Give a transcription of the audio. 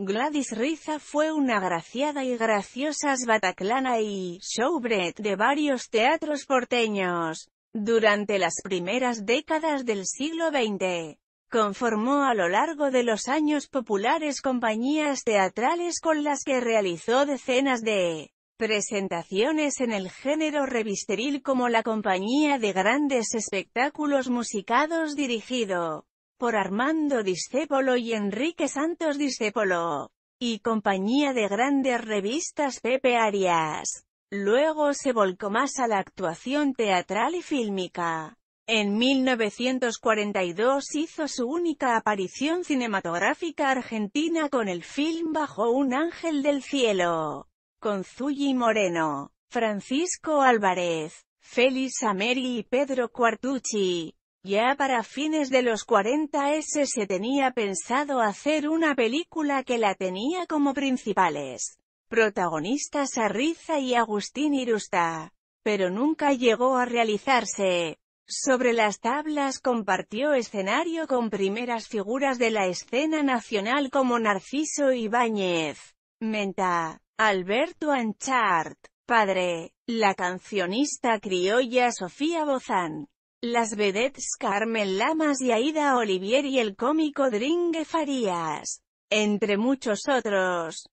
Gladys Riza fue una graciada y graciosa bataclana y showbread de varios teatros porteños. Durante las primeras décadas del siglo XX, conformó a lo largo de los años populares compañías teatrales con las que realizó decenas de presentaciones en el género revisteril como la Compañía de Grandes Espectáculos Musicados dirigido por Armando Discépolo y Enrique Santos Discépolo, y compañía de grandes revistas Pepe Arias. Luego se volcó más a la actuación teatral y fílmica. En 1942 hizo su única aparición cinematográfica argentina con el film Bajo un ángel del cielo, con Zully Moreno, Francisco Álvarez, Félix Ameri y Pedro Cuartucci. Ya para fines de los 40s se tenía pensado hacer una película que la tenía como principales protagonistas a Riza y Agustín Irusta, pero nunca llegó a realizarse. Sobre las tablas compartió escenario con primeras figuras de la escena nacional como Narciso Ibáñez, Menta, Alberto Anchart, padre, la cancionista criolla Sofía Bozán, las vedettes Carmen Lamas y Aida Olivier y el cómico Dringue Farías, entre muchos otros.